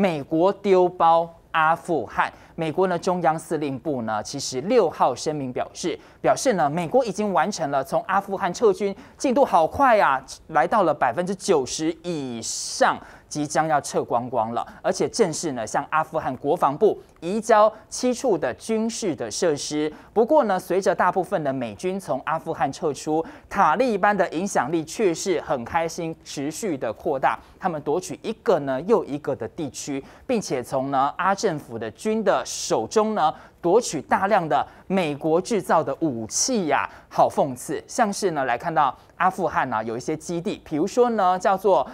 美国丢包阿富汗，美国呢中央司令部呢，其实六号声明表示，表示呢美国已经完成了从阿富汗撤军，进度好快呀，来到了百分之九十以上。即将要撤光光了，而且正式呢向阿富汗国防部移交七处的军事的设施。不过呢，随着大部分的美军从阿富汗撤出，塔利班的影响力却是很开心持续的扩大。他们夺取一个呢又一个的地区，并且从呢阿政府的军的手中呢夺取大量的美国制造的武器呀。好讽刺，像是呢来看到阿富汗呢有一些基地，比如说呢叫做。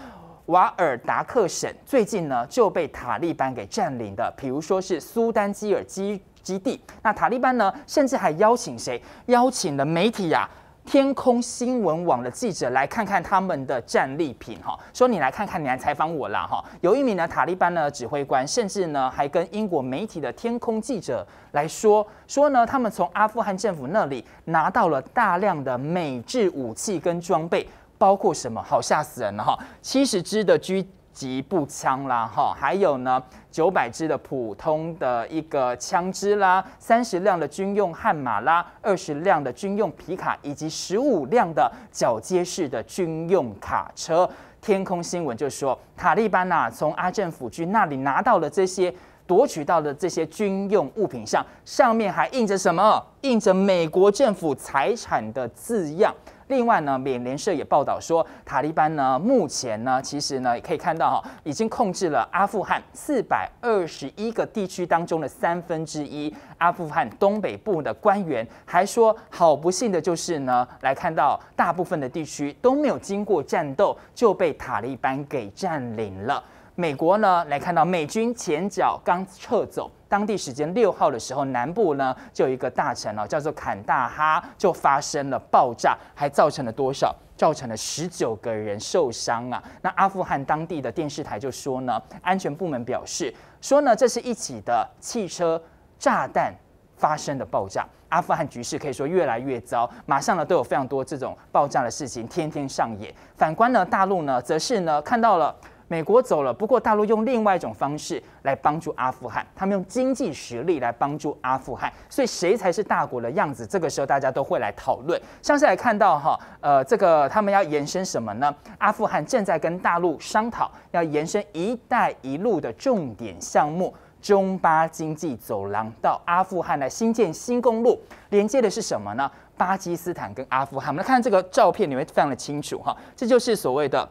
瓦尔达克省最近呢就被塔利班给占领的，比如说是苏丹基尔基基地。那塔利班呢，甚至还邀请谁？邀请了媒体啊，天空新闻网的记者来看看他们的战利品哈。说你来看看，你来采访我啦哈。有一名呢塔利班的指挥官，甚至呢还跟英国媒体的天空记者来说，说呢他们从阿富汗政府那里拿到了大量的美制武器跟装备。包括什么？好吓死人了哈！七十支的狙击步枪啦，哈，还有呢，九百支的普通的一个枪支啦，三十辆的军用悍马啦，二十辆的军用皮卡，以及十五辆的铰接式的军用卡车。天空新闻就说，塔利班呐从阿政府军那里拿到了这些夺取到的这些军用物品上，上面还印着什么？印着美国政府财产的字样。另外呢，美联社也报道说，塔利班呢，目前呢，其实呢，也可以看到哈，已经控制了阿富汗四百二十一个地区当中的三分之一。阿富汗东北部的官员还说，好不幸的就是呢，来看到大部分的地区都没有经过战斗就被塔利班给占领了。美国呢，来看到美军前脚刚撤走，当地时间六号的时候，南部呢就有一个大城哦，叫做坎大哈，就发生了爆炸，还造成了多少？造成了十九个人受伤啊。那阿富汗当地的电视台就说呢，安全部门表示说呢，这是一起的汽车炸弹发生的爆炸。阿富汗局势可以说越来越糟，马上呢都有非常多这种爆炸的事情天天上演。反观呢大陆呢，则是呢看到了。美国走了，不过大陆用另外一种方式来帮助阿富汗，他们用经济实力来帮助阿富汗，所以谁才是大国的样子？这个时候大家都会来讨论。上次来看到哈，呃，这个他们要延伸什么呢？阿富汗正在跟大陆商讨，要延伸“一带一路”的重点项目——中巴经济走廊，到阿富汗来新建新公路，连接的是什么呢？巴基斯坦跟阿富汗。我们来看这个照片，你会常的清楚哈，这就是所谓的。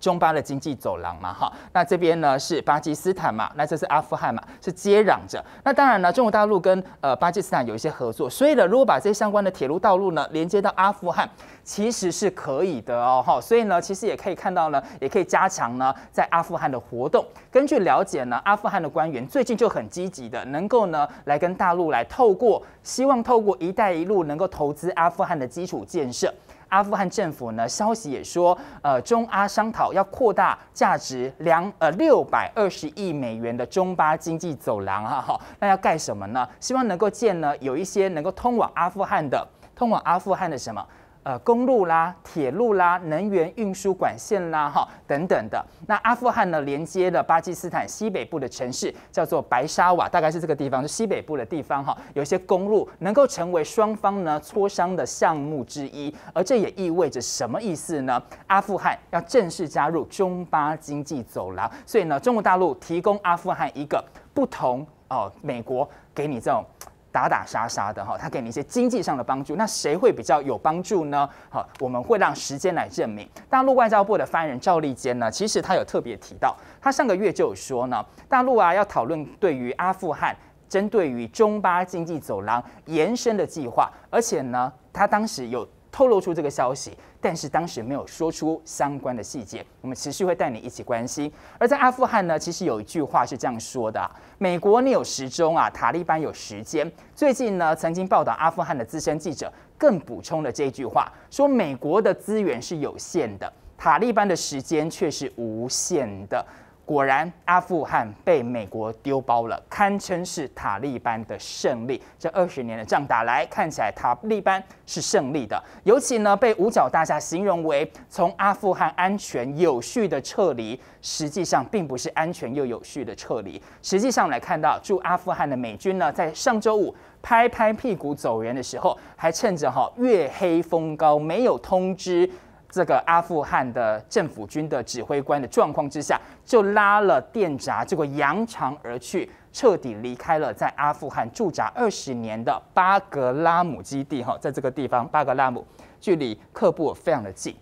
中巴的经济走廊嘛，哈，那这边呢是巴基斯坦嘛，那这是阿富汗嘛，是接壤着。那当然呢，中国大陆跟呃巴基斯坦有一些合作，所以呢，如果把这些相关的铁路道路呢连接到阿富汗，其实是可以的哦，哈。所以呢，其实也可以看到呢，也可以加强呢在阿富汗的活动。根据了解呢，阿富汗的官员最近就很积极的，能够呢来跟大陆来透过，希望透过“一带一路”能够投资阿富汗的基础建设。阿富汗政府呢？消息也说，呃，中阿商讨要扩大价值两呃六百二十亿美元的中巴经济走廊啊，哈，那要盖什么呢？希望能够建呢，有一些能够通往阿富汗的，通往阿富汗的什么？呃，公路啦、铁路啦、能源运输管线啦，哈，等等的。那阿富汗呢，连接了巴基斯坦西北部的城市，叫做白沙瓦，大概是这个地方，就西北部的地方哈，有一些公路能够成为双方呢磋商的项目之一。而这也意味着什么意思呢？阿富汗要正式加入中巴经济走廊，所以呢，中国大陆提供阿富汗一个不同哦，美国给你这种。打打杀杀的哈，他给你一些经济上的帮助，那谁会比较有帮助呢？好，我们会让时间来证明。大陆外交部的发言人赵立坚呢，其实他有特别提到，他上个月就有说呢，大陆啊要讨论对于阿富汗针对于中巴经济走廊延伸的计划，而且呢，他当时有。透露出这个消息，但是当时没有说出相关的细节。我们持续会带你一起关心。而在阿富汗呢，其实有一句话是这样说的：美国你有时钟啊，塔利班有时间。最近呢，曾经报道阿富汗的资深记者更补充了这句话，说美国的资源是有限的，塔利班的时间却是无限的。果然，阿富汗被美国丢包了，堪称是塔利班的胜利。这二十年的仗打来，看起来塔利班是胜利的。尤其呢，被五角大厦形容为从阿富汗安全有序的撤离，实际上并不是安全又有序的撤离。实际上来看到，驻阿富汗的美军呢，在上周五拍拍屁股走人的时候，还趁着哈月黑风高，没有通知。这个阿富汗的政府军的指挥官的状况之下，就拉了电闸，结果扬长而去，彻底离开了在阿富汗驻扎二十年的巴格拉姆基地。哈，在这个地方，巴格拉姆距离克布尔非常的近。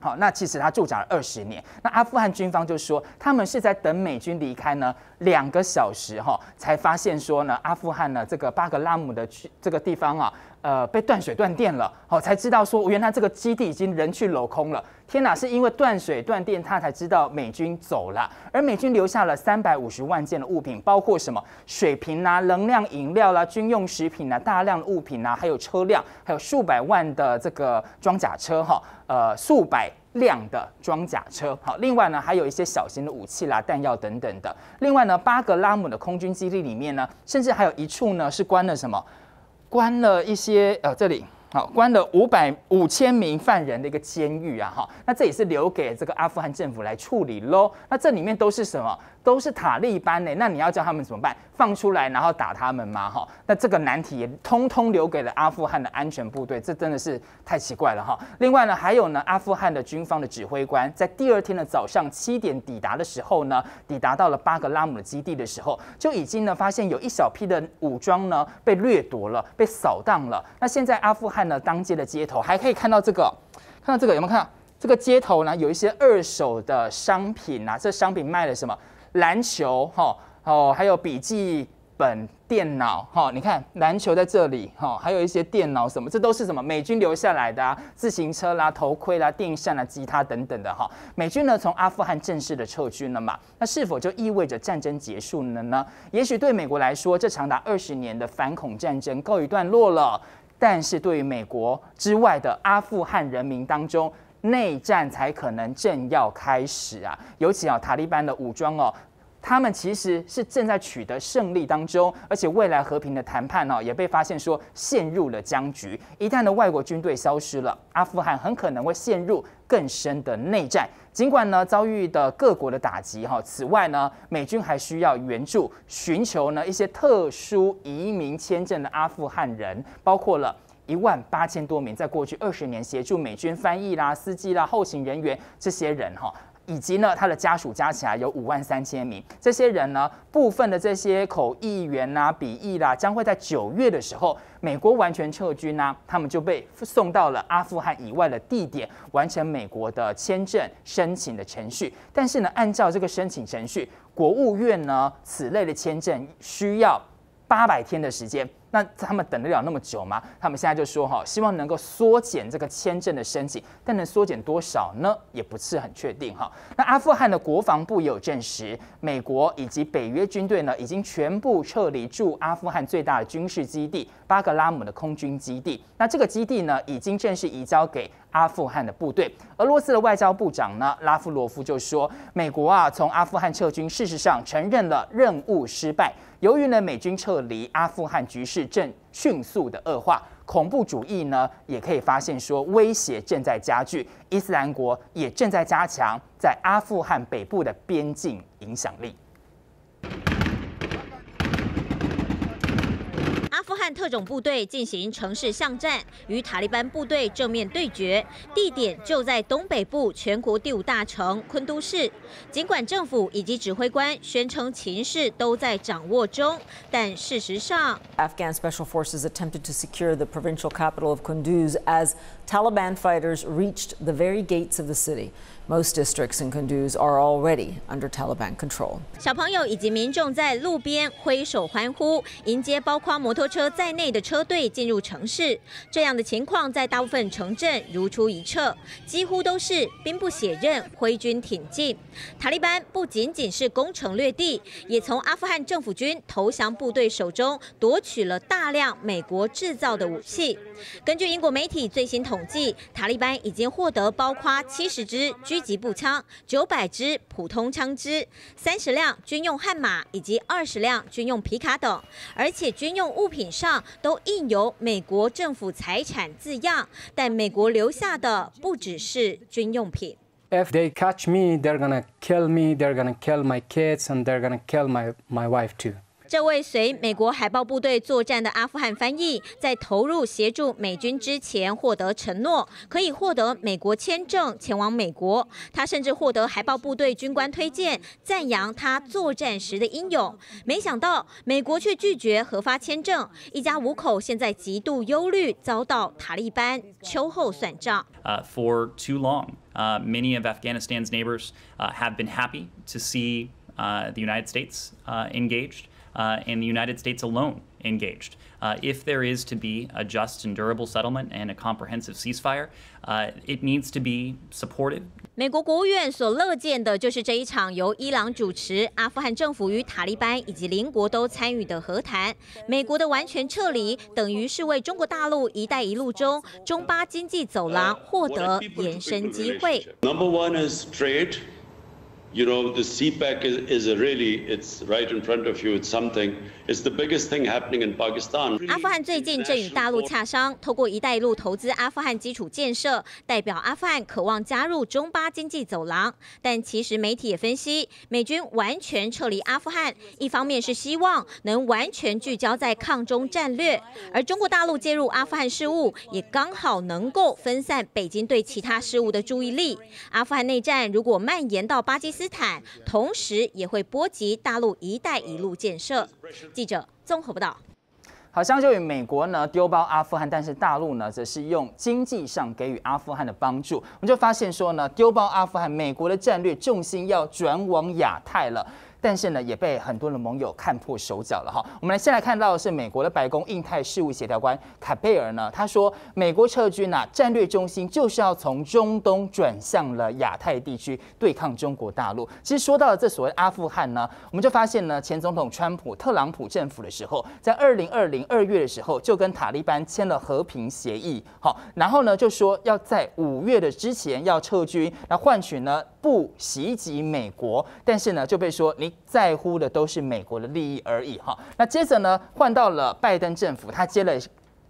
好，那其实他驻扎了二十年。那阿富汗军方就说，他们是在等美军离开呢，两个小时哈，才发现说呢，阿富汗呢这个巴格拉姆的区这个地方啊。呃，被断水断电了，好才知道说原来这个基地已经人去楼空了。天哪，是因为断水断电，他才知道美军走了，而美军留下了三百五十万件的物品，包括什么水瓶呐、能量饮料啦、军用食品呐、大量的物品呐，还有车辆，还有数百万的这个装甲车哈，呃，数百辆的装甲车。好，另外呢，还有一些小型的武器啦、弹药等等的。另外呢，巴格拉姆的空军基地里面呢，甚至还有一处呢是关了什么？关了一些，呃，这里好，关了五百五千名犯人的一个监狱啊，哈，那这也是留给这个阿富汗政府来处理喽。那这里面都是什么？都是塔利班呢，那你要叫他们怎么办？放出来然后打他们吗？哈，那这个难题也通通留给了阿富汗的安全部队，这真的是太奇怪了哈。另外呢，还有呢，阿富汗的军方的指挥官在第二天的早上七点抵达的时候呢，抵达到了巴格拉姆的基地的时候，就已经呢发现有一小批的武装呢被掠夺了，被扫荡了。那现在阿富汗呢，当街的街头还可以看到这个，看到这个有没有看？到？这个街头呢有一些二手的商品啊，这商品卖了什么？篮球，哈哦，还有笔记本电脑，哈，你看篮球在这里，哈，还有一些电脑什么，这都是什么美军留下来的啊，自行车啦、头盔啦、电扇啦、吉他等等的，哈。美军呢，从阿富汗正式的撤军了嘛，那是否就意味着战争结束了呢？也许对美国来说，这长达二十年的反恐战争告一段落了，但是对于美国之外的阿富汗人民当中，内战才可能正要开始啊！尤其啊，塔利班的武装哦，他们其实是正在取得胜利当中，而且未来和平的谈判呢，也被发现说陷入了僵局。一旦的外国军队消失了，阿富汗很可能会陷入更深的内战。尽管呢，遭遇的各国的打击哈，此外呢，美军还需要援助，寻求呢一些特殊移民签证的阿富汗人，包括了。一万八千多名在过去二十年协助美军翻译啦、司机啦、后勤人员这些人哈，以及呢他的家属加起来有五万三千名。这些人呢，部分的这些口译员呐、笔译啦，将会在九月的时候，美国完全撤军呐，他们就被送到了阿富汗以外的地点，完成美国的签证申请的程序。但是呢，按照这个申请程序，国务院呢此类的签证需要八百天的时间。那他们等得了那么久吗？他们现在就说哈，希望能够缩减这个签证的申请，但能缩减多少呢？也不是很确定哈。那阿富汗的国防部有证实，美国以及北约军队呢，已经全部撤离驻阿富汗最大的军事基地——巴格拉姆的空军基地。那这个基地呢，已经正式移交给。阿富汗的部队，俄罗斯的外交部长呢？拉夫罗夫就说：“美国啊，从阿富汗撤军，事实上承认了任务失败。由于呢美军撤离，阿富汗局势正迅速的恶化，恐怖主义呢也可以发现说威胁正在加剧，伊斯兰国也正在加强在阿富汗北部的边境影响力。”特种部队进行城市巷战，与塔利班部队正面对决，地点就在东北部全国第五大城昆都市。尽管政府以及指挥官宣称情势都在掌握中，但事实上，Afghan special forces attempted to secure the provincial capital of Kunduz as Taliban fighters reached the very gates of the city. Most districts in Kunduz are already under Taliban control。小朋友以及民众在路边挥手欢呼，迎接包括摩托车在内的车队进入城市。这样的情况在大部分城镇如出一辙，几乎都是兵不血刃，挥军挺进。塔利班不仅仅是攻城略地，也从阿富汗政府军投降部队手中夺取了大量美国制造的武器。根据英国媒体最新统计，塔利班已经获得包括七十支军。狙击步枪九百支，普通枪支三十辆军用悍马以及二十辆军用皮卡等，而且军用物品上都印有“美国政府财产”字样。但美国留下的不只是军用品。If they catch me, they're gonna kill me. They're gonna kill my kids and they're gonna kill my my wife too. 这位随美国海豹部队作战的阿富汗翻译，在投入协助美军之前，获得承诺可以获得美国签证前往美国。他甚至获得海豹部队军官推荐，赞扬他作战时的英勇。没想到美国却拒绝核发签证，一家五口现在极度忧虑，遭到塔利班秋后算账。For too long, many of Afghanistan's neighbors have been happy to see the United States engaged. 美国国务院所乐见的就是这一场由伊朗主持、阿富汗政府与塔利班以及邻国都参与的和谈。美国的完全撤离等于是为中国大陆“一带一路”中中巴经济走廊获得延伸机会。Number one is trade. you know the sea bag is is a really it's right in front of you it's something it's the biggest thing happening in pakistan 阿富汗最近正与大陆洽商透过一带一路投资阿富汗基础建设代表阿富汗渴望加入中巴经济走廊但其实媒体也分析美军完全撤离阿富汗一方面是希望能完全聚焦在抗中战略而中国大陆介入阿富汗事务也刚好能够分散北京对其他事务的注意力阿富汗内战如果蔓延到巴基斯坦，斯坦，同时也会波及大陆“一带一路”建设。记者综合报道。好，相较于美国呢丢包阿富汗，但是大陆呢则是用经济上给予阿富汗的帮助，我们就发现说呢丢包阿富汗，美国的战略重心要转往亚太了。但是呢，也被很多的盟友看破手脚了哈。我们来先来看到的是美国的白宫印太事务协调官卡贝尔呢，他说美国撤军呢，战略中心就是要从中东转向了亚太地区对抗中国大陆。其实说到了这所谓阿富汗呢，我们就发现呢，前总统川普特朗普政府的时候，在二零二零二月的时候就跟塔利班签了和平协议，好，然后呢就说要在五月的之前要撤军，那换取呢不袭击美国。但是呢就被说你。在乎的都是美国的利益而已，哈。那接着呢，换到了拜登政府，他接了。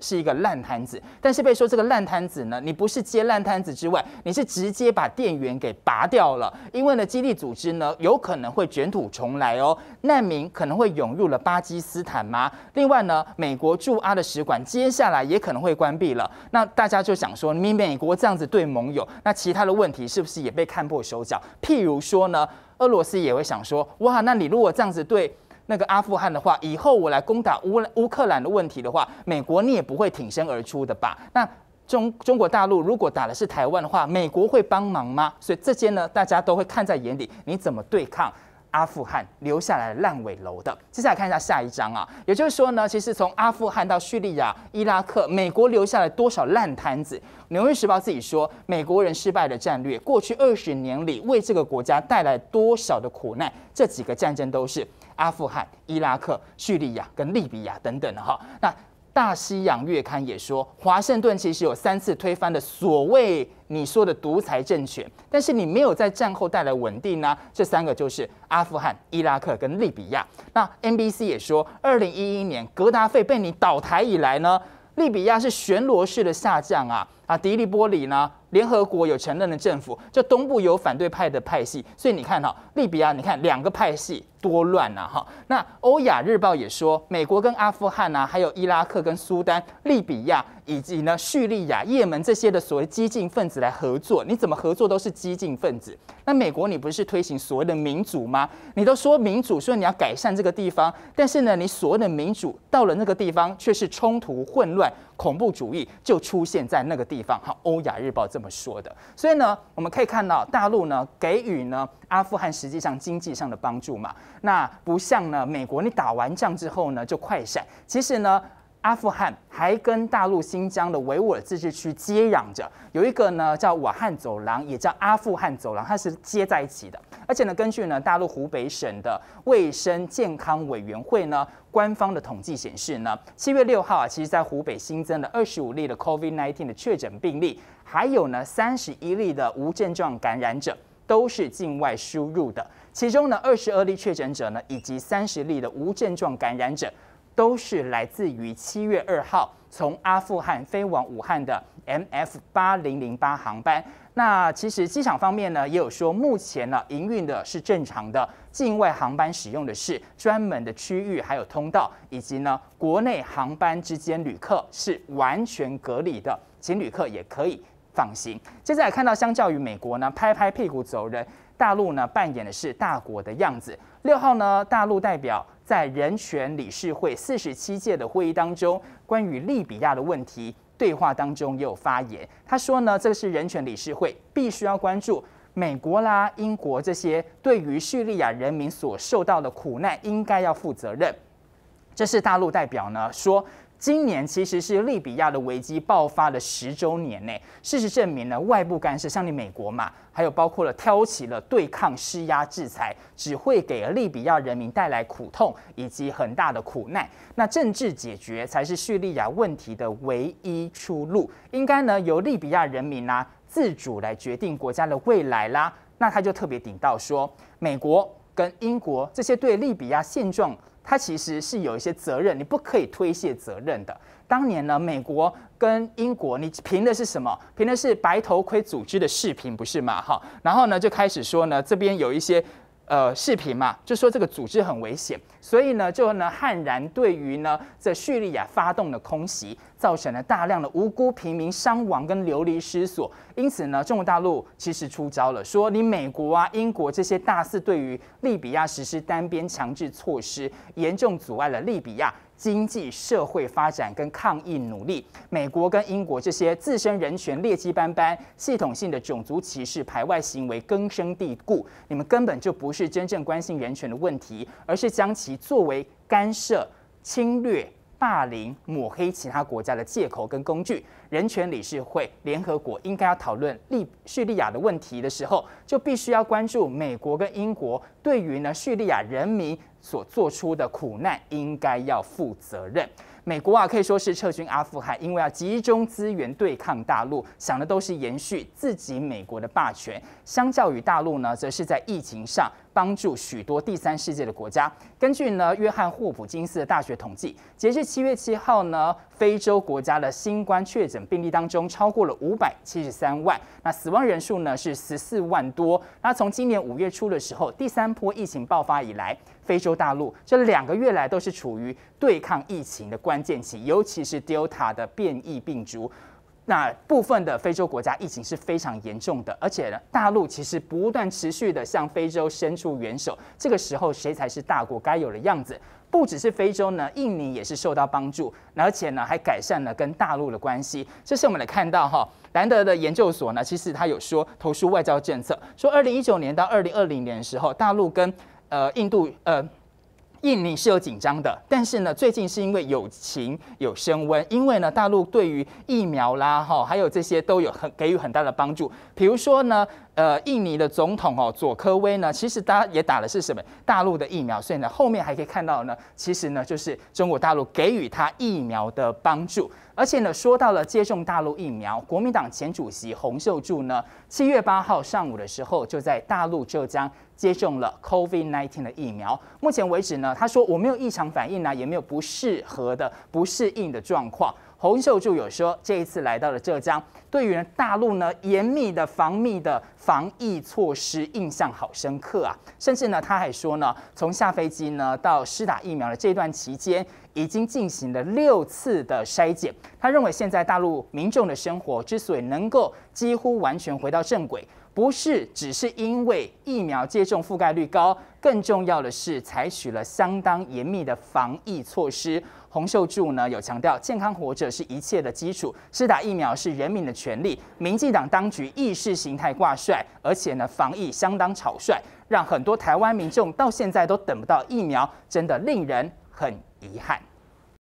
是一个烂摊子，但是被说这个烂摊子呢，你不是接烂摊子之外，你是直接把电源给拔掉了。因为呢，基地组织呢有可能会卷土重来哦，难民可能会涌入了巴基斯坦吗？另外呢，美国驻阿的使馆接下来也可能会关闭了。那大家就想说，你美国这样子对盟友，那其他的问题是不是也被看破手脚？譬如说呢，俄罗斯也会想说，哇，那你如果这样子对。那个阿富汗的话，以后我来攻打乌乌克兰的问题的话，美国你也不会挺身而出的吧？那中中国大陆如果打的是台湾的话，美国会帮忙吗？所以这些呢，大家都会看在眼里。你怎么对抗阿富汗留下来烂尾楼的？接下来看一下下一章啊，也就是说呢，其实从阿富汗到叙利亚、伊拉克，美国留下来多少烂摊子？纽约时报自己说，美国人失败的战略，过去二十年里为这个国家带来多少的苦难？这几个战争都是。阿富汗、伊拉克、叙利亚跟利比亚等等的哈，那大西洋月刊也说，华盛顿其实有三次推翻的所谓你说的独裁政权，但是你没有在战后带来稳定啊。这三个就是阿富汗、伊拉克跟利比亚。那 NBC 也说，二零一一年格达费被你倒台以来呢，利比亚是旋螺式的下降啊啊，迪利波里呢？联合国有承认的政府，这东部有反对派的派系，所以你看哈，利比亚你看两个派系多乱呐哈。那欧亚日报也说，美国跟阿富汗呐，还有伊拉克跟苏丹、利比亚。以及呢，叙利亚、也门这些的所谓激进分子来合作，你怎么合作都是激进分子。那美国你不是推行所谓的民主吗？你都说民主，所以你要改善这个地方。但是呢，你所谓的民主到了那个地方，却是冲突、混乱、恐怖主义就出现在那个地方。哈，欧亚日报这么说的。所以呢，我们可以看到大陆呢给予呢阿富汗实际上经济上的帮助嘛。那不像呢美国，你打完仗之后呢就快闪。其实呢。阿富汗还跟大陆新疆的维吾尔自治区接壤着，有一个呢叫瓦汉走廊，也叫阿富汗走廊，它是接在一起的。而且呢，根据呢大陆湖北省的卫生健康委员会呢官方的统计显示呢，七月六号啊，其实在湖北新增了二十五例的 COVID-19 的确诊病例，还有呢三十一例的无症状感染者，都是境外输入的。其中呢二十二例确诊者呢，以及三十例的无症状感染者。都是来自于七月二号从阿富汗飞往武汉的 MF 八零零八航班。那其实机场方面呢，也有说目前呢营运的是正常的，境外航班使用的是专门的区域还有通道，以及呢国内航班之间旅客是完全隔离的，请旅客也可以放心。接下来看到，相较于美国呢拍拍屁股走人，大陆呢扮演的是大国的样子。六号呢，大陆代表。在人权理事会四十七届的会议当中，关于利比亚的问题对话当中也有发言。他说呢，这个是人权理事会必须要关注美国啦、英国这些对于叙利亚人民所受到的苦难应该要负责任。这是大陆代表呢说。今年其实是利比亚的危机爆发的十周年呢。事实证明呢，外部干涉，像你美国嘛，还有包括了挑起了对抗、施压、制裁，只会给利比亚人民带来苦痛以及很大的苦难。那政治解决才是叙利亚问题的唯一出路，应该呢由利比亚人民呐自主来决定国家的未来啦。那他就特别顶到说，美国跟英国这些对利比亚现状。他其实是有一些责任，你不可以推卸责任的。当年呢，美国跟英国，你凭的是什么？凭的是白头盔组织的视频，不是吗？哈，然后呢，就开始说呢，这边有一些。呃，视频嘛，就说这个组织很危险，所以呢，就呢悍然对于呢这叙利亚发动了空袭，造成了大量的无辜平民伤亡跟流离失所。因此呢，中国大陆其实出招了，说你美国啊、英国这些大肆对于利比亚实施单边强制措施，严重阻碍了利比亚。经济社会发展跟抗疫努力，美国跟英国这些自身人权劣迹斑斑、系统性的种族歧视排外行为根深蒂固，你们根本就不是真正关心人权的问题，而是将其作为干涉、侵略。霸凌、抹黑其他国家的借口跟工具，人权理事会、联合国应该要讨论利叙利亚的问题的时候，就必须要关注美国跟英国对于呢叙利亚人民所做出的苦难应该要负责任。美国啊，可以说是撤军阿富汗，因为要集中资源对抗大陆，想的都是延续自己美国的霸权。相较于大陆呢，则是在疫情上。帮助许多第三世界的国家。根据呢约翰霍普金斯的大学统计，截至七月七号呢，非洲国家的新冠确诊病例当中超过了五百七十三万，那死亡人数呢是十四万多。那从今年五月初的时候，第三波疫情爆发以来，非洲大陆这两个月来都是处于对抗疫情的关键期，尤其是 Delta 的变异病毒。那部分的非洲国家疫情是非常严重的，而且呢，大陆其实不断持续的向非洲伸出援手。这个时候，谁才是大国该有的样子？不只是非洲呢，印尼也是受到帮助，而且呢，还改善了跟大陆的关系。这是我们来看到哈，兰德的研究所呢，其实他有说，投书外交政策，说二零一九年到二零二零年的时候，大陆跟呃印度呃。印尼是有紧张的，但是呢，最近是因为友情有升温，因为呢，大陆对于疫苗啦，哈，还有这些都有很给予很大的帮助。比如说呢，呃，印尼的总统哦，佐科威呢，其实他也打的是什么？大陆的疫苗，所以呢，后面还可以看到呢，其实呢，就是中国大陆给予他疫苗的帮助。而且呢，说到了接种大陆疫苗，国民党前主席洪秀柱呢，七月八号上午的时候，就在大陆浙江。接种了 COVID-19 的疫苗，目前为止呢，他说我没有异常反应啊，也没有不适合的、不适应的状况。洪秀柱有说，这一次来到了浙江，对于大陆呢严密的防疫的防疫措施印象好深刻啊，甚至呢，他还说呢，从下飞机呢到施打疫苗的这段期间，已经进行了六次的筛检。他认为现在大陆民众的生活之所以能够几乎完全回到正轨。不是只是因为疫苗接种覆盖率高，更重要的是采取了相当严密的防疫措施。洪秀柱呢有强调，健康活着是一切的基础，施打疫苗是人民的权利。民进党当局意识形态挂帅，而且呢防疫相当草率，让很多台湾民众到现在都等不到疫苗，真的令人很遗憾。